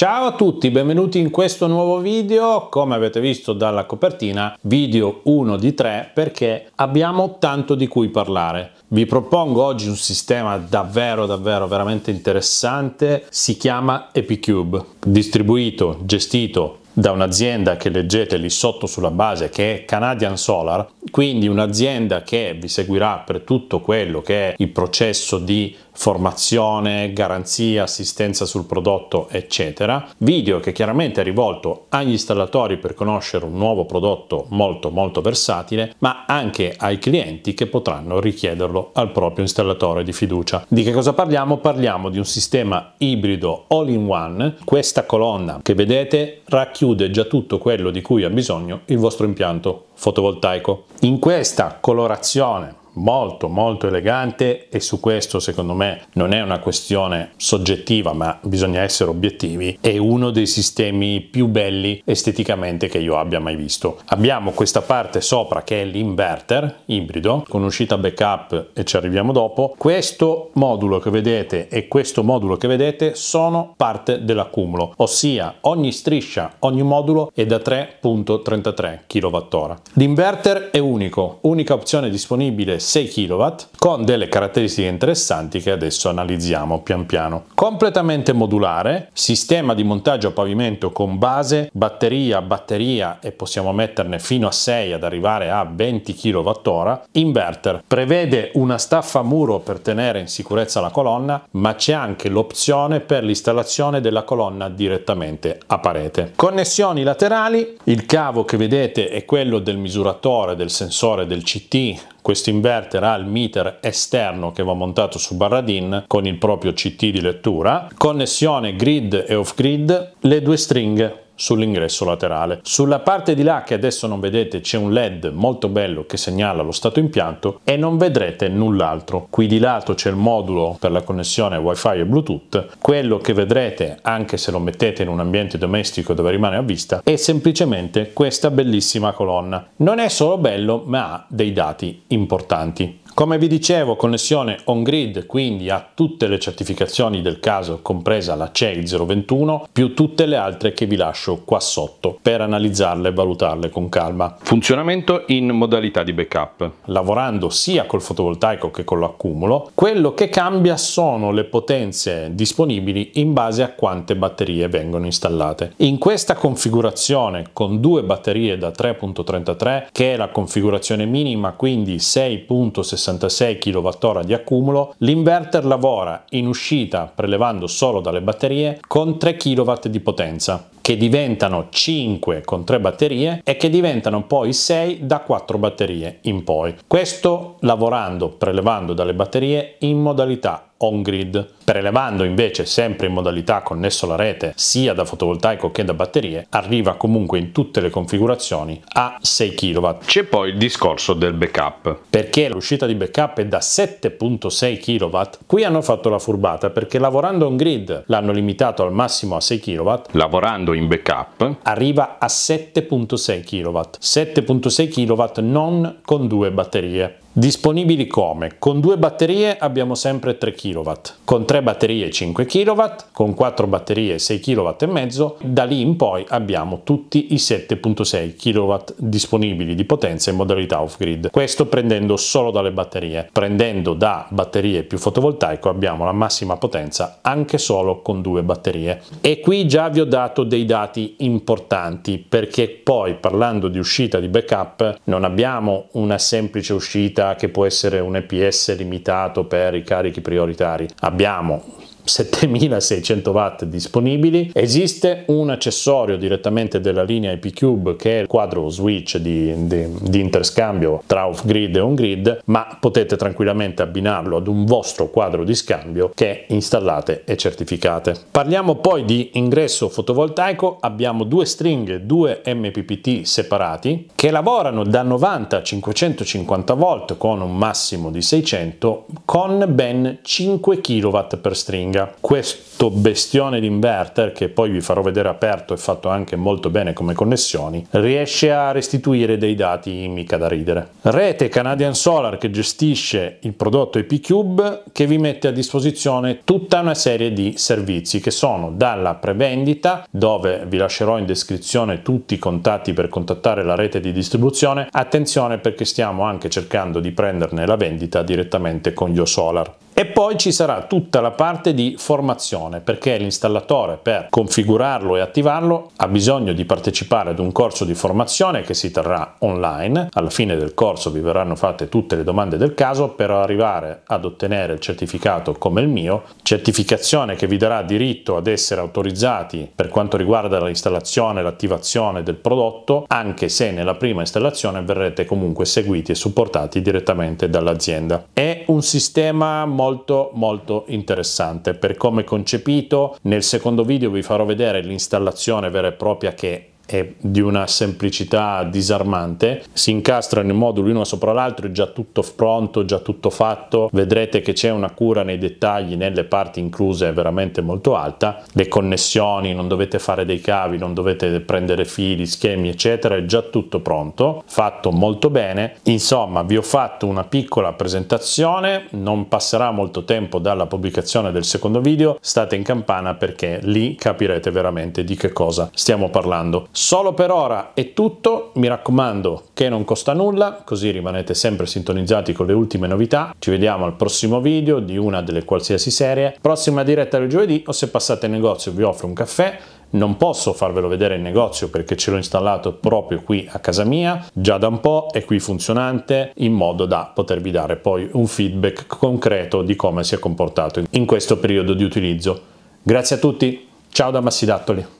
Ciao a tutti, benvenuti in questo nuovo video, come avete visto dalla copertina, video 1 di 3 perché abbiamo tanto di cui parlare. Vi propongo oggi un sistema davvero davvero veramente interessante, si chiama Epicube, distribuito, gestito da un'azienda che leggete lì sotto sulla base che è Canadian Solar, quindi un'azienda che vi seguirà per tutto quello che è il processo di formazione, garanzia, assistenza sul prodotto, eccetera. Video che chiaramente è rivolto agli installatori per conoscere un nuovo prodotto molto molto versatile, ma anche ai clienti che potranno richiederlo al proprio installatore di fiducia. Di che cosa parliamo? Parliamo di un sistema ibrido all-in-one. Questa colonna che vedete racchiude racchiude già tutto quello di cui ha bisogno il vostro impianto fotovoltaico. In questa colorazione molto molto elegante e su questo secondo me non è una questione soggettiva ma bisogna essere obiettivi è uno dei sistemi più belli esteticamente che io abbia mai visto abbiamo questa parte sopra che è l'inverter ibrido con uscita backup e ci arriviamo dopo questo modulo che vedete e questo modulo che vedete sono parte dell'accumulo ossia ogni striscia ogni modulo è da 3.33 kWh l'inverter è unico unica opzione disponibile 6 kW con delle caratteristiche interessanti che adesso analizziamo pian piano. Completamente modulare, sistema di montaggio a pavimento con base, batteria, batteria e possiamo metterne fino a 6 ad arrivare a 20 kWh, inverter, prevede una staffa muro per tenere in sicurezza la colonna ma c'è anche l'opzione per l'installazione della colonna direttamente a parete. Connessioni laterali, il cavo che vedete è quello del misuratore, del sensore del CT questo inverter ha il meter esterno che va montato su Barradin con il proprio CT di lettura, connessione grid e off grid, le due stringhe sull'ingresso laterale. Sulla parte di là che adesso non vedete c'è un LED molto bello che segnala lo stato impianto e non vedrete null'altro. Qui di lato c'è il modulo per la connessione wifi e bluetooth. Quello che vedrete anche se lo mettete in un ambiente domestico dove rimane a vista è semplicemente questa bellissima colonna. Non è solo bello ma ha dei dati importanti. Come vi dicevo, connessione on-grid, quindi a tutte le certificazioni del caso, compresa la CEI 021, più tutte le altre che vi lascio qua sotto per analizzarle e valutarle con calma. Funzionamento in modalità di backup. Lavorando sia col fotovoltaico che con l'accumulo, quello che cambia sono le potenze disponibili in base a quante batterie vengono installate. In questa configurazione con due batterie da 3.33, che è la configurazione minima, quindi 6.60 66 kWh di accumulo, l'inverter lavora in uscita prelevando solo dalle batterie con 3 kW di potenza che diventano 5 con 3 batterie e che diventano poi 6 da 4 batterie in poi. Questo lavorando prelevando dalle batterie in modalità on-grid, prelevando invece sempre in modalità connesso alla rete sia da fotovoltaico che da batterie, arriva comunque in tutte le configurazioni a 6 kW. C'è poi il discorso del backup. Perché l'uscita di backup è da 7.6 kW, qui hanno fatto la furbata perché lavorando on-grid l'hanno limitato al massimo a 6 kW, lavorando in backup arriva a 7.6 kW. 7.6 kW non con due batterie. Disponibili come? Con due batterie abbiamo sempre 3 kW, con tre batterie 5 kW, con quattro batterie 6 kW e mezzo, da lì in poi abbiamo tutti i 7.6 kW disponibili di potenza in modalità off-grid. Questo prendendo solo dalle batterie. Prendendo da batterie più fotovoltaico abbiamo la massima potenza anche solo con due batterie. E qui già vi ho dato dei dati importanti perché poi parlando di uscita di backup non abbiamo una semplice uscita possibilità che può essere un EPS limitato per i carichi prioritari. Abbiamo 7600 watt disponibili. Esiste un accessorio direttamente della linea IP Cube che è il quadro switch di, di, di interscambio tra off grid e on grid, ma potete tranquillamente abbinarlo ad un vostro quadro di scambio che installate e certificate. Parliamo poi di ingresso fotovoltaico, abbiamo due stringhe, due MPPT separati che lavorano da 90 a 550 volt con un massimo di 600 con ben 5 kW per stringa Ninja, questo bestione di inverter, che poi vi farò vedere aperto e fatto anche molto bene come connessioni, riesce a restituire dei dati mica da ridere. Rete Canadian Solar che gestisce il prodotto EPCube che vi mette a disposizione tutta una serie di servizi che sono dalla prevendita, dove vi lascerò in descrizione tutti i contatti per contattare la rete di distribuzione, attenzione perché stiamo anche cercando di prenderne la vendita direttamente con YoSolar. E poi ci sarà tutta la parte di formazione perché l'installatore per configurarlo e attivarlo ha bisogno di partecipare ad un corso di formazione che si terrà online. Alla fine del corso vi verranno fatte tutte le domande del caso per arrivare ad ottenere il certificato come il mio, certificazione che vi darà diritto ad essere autorizzati per quanto riguarda l'installazione e l'attivazione del prodotto, anche se nella prima installazione verrete comunque seguiti e supportati direttamente dall'azienda. È un sistema molto molto molto interessante per come concepito. Nel secondo video vi farò vedere l'installazione vera e propria che e di una semplicità disarmante, si incastrano i moduli uno sopra l'altro, è già tutto pronto, già tutto fatto, vedrete che c'è una cura nei dettagli, nelle parti incluse veramente molto alta, le connessioni, non dovete fare dei cavi, non dovete prendere fili, schemi eccetera, è già tutto pronto, fatto molto bene, insomma vi ho fatto una piccola presentazione, non passerà molto tempo dalla pubblicazione del secondo video, state in campana perché lì capirete veramente di che cosa stiamo parlando. Solo per ora è tutto, mi raccomando che non costa nulla, così rimanete sempre sintonizzati con le ultime novità. Ci vediamo al prossimo video di una delle qualsiasi serie. Prossima diretta del giovedì o se passate in negozio vi offro un caffè. Non posso farvelo vedere in negozio perché ce l'ho installato proprio qui a casa mia, già da un po' è qui funzionante in modo da potervi dare poi un feedback concreto di come si è comportato in questo periodo di utilizzo. Grazie a tutti, ciao da Massidattoli.